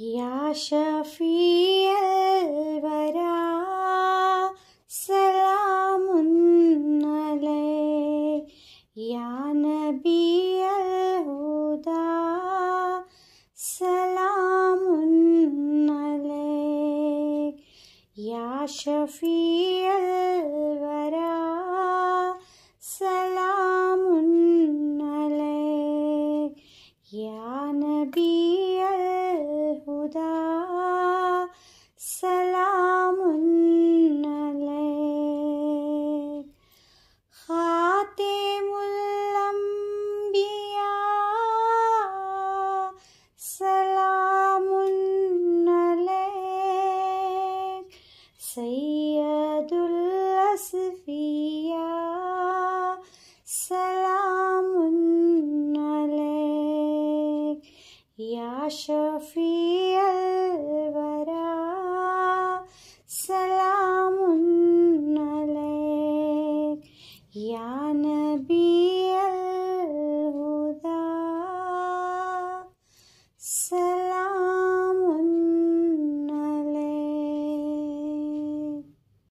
या शफी वरा या नबी अलहुदा सलाम या शफी वरा या नबी अल سلام عليك خاتم الأنبياء سلام عليك سيد الأسفياء سلام عليك يا شفيع يا نبي الهدى